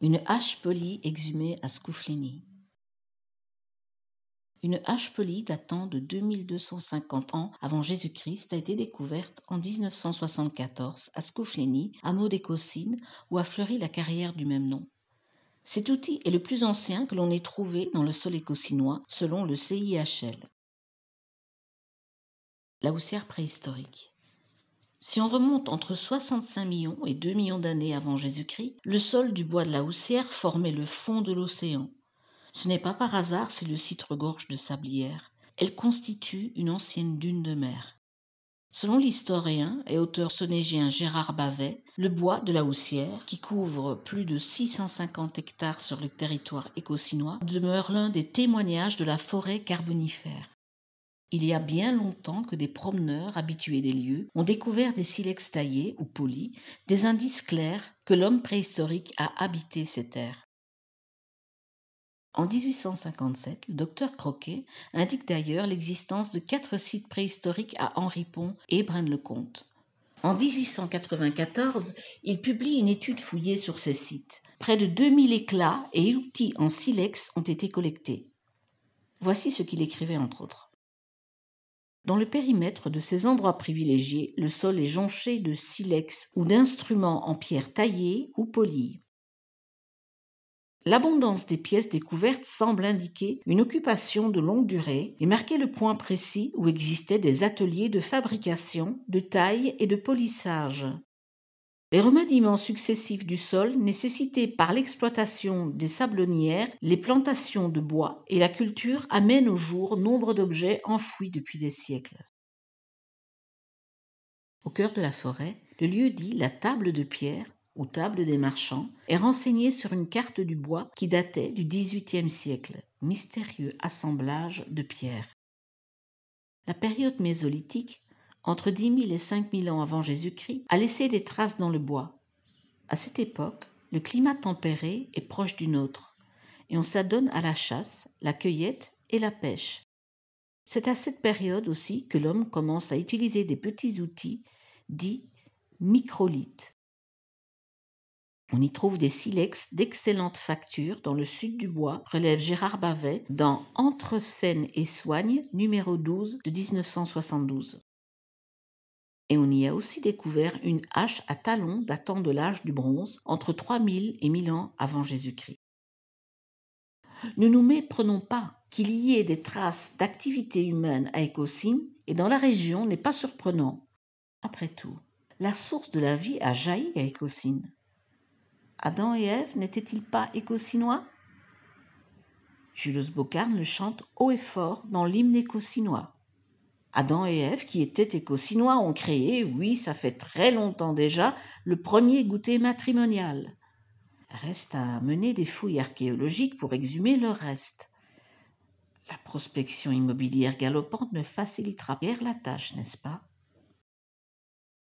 Une hache polie exhumée à Une hache polie datant de 2250 ans avant Jésus-Christ a été découverte en 1974 à Skoufleni, hameau des Cossines, où a fleuri la carrière du même nom. Cet outil est le plus ancien que l'on ait trouvé dans le sol écossinois selon le CIHL. La houssière préhistorique. Si on remonte entre 65 millions et 2 millions d'années avant Jésus-Christ, le sol du bois de la houssière formait le fond de l'océan. Ce n'est pas par hasard si le site regorge de sablières. Elle constitue une ancienne dune de mer. Selon l'historien et auteur sonégien Gérard Bavet, le bois de la houssière, qui couvre plus de 650 hectares sur le territoire écossinois, demeure l'un des témoignages de la forêt carbonifère. Il y a bien longtemps que des promeneurs habitués des lieux ont découvert des silex taillés ou polis, des indices clairs que l'homme préhistorique a habité ces terres. En 1857, le docteur Croquet indique d'ailleurs l'existence de quatre sites préhistoriques à Henri-Pont et Braine-le-Comte. En 1894, il publie une étude fouillée sur ces sites. Près de 2000 éclats et outils en silex ont été collectés. Voici ce qu'il écrivait entre autres. Dans le périmètre de ces endroits privilégiés, le sol est jonché de silex ou d'instruments en pierre taillée ou polie. L'abondance des pièces découvertes semble indiquer une occupation de longue durée et marquer le point précis où existaient des ateliers de fabrication, de taille et de polissage. Les remaniements successifs du sol nécessités par l'exploitation des sablonnières, les plantations de bois et la culture amènent au jour nombre d'objets enfouis depuis des siècles. Au cœur de la forêt, le lieu dit la table de pierre ou table des marchands est renseigné sur une carte du bois qui datait du XVIIIe siècle, mystérieux assemblage de pierres. La période mésolithique entre 10 000 et 5 000 ans avant Jésus-Christ, a laissé des traces dans le bois. À cette époque, le climat tempéré est proche du nôtre, et on s'adonne à la chasse, la cueillette et la pêche. C'est à cette période aussi que l'homme commence à utiliser des petits outils dits microlithes. On y trouve des silex d'excellente facture dans le sud du bois, relève Gérard Bavet dans Entre Seine et Soigne, numéro 12 de 1972 et on y a aussi découvert une hache à talons datant de l'âge du bronze, entre 3000 et 1000 ans avant Jésus-Christ. Ne nous méprenons pas qu'il y ait des traces d'activité humaine à Écosine et dans la région n'est pas surprenant. Après tout, la source de la vie a jailli à Écosine. Adam et Ève n'étaient-ils pas écosinois? Julius Bocarn le chante haut et fort dans l'hymne écosinois Adam et Ève, qui étaient écosinois ont créé, oui, ça fait très longtemps déjà, le premier goûter matrimonial. Reste à mener des fouilles archéologiques pour exhumer le reste. La prospection immobilière galopante ne facilitera guère la tâche, n'est-ce pas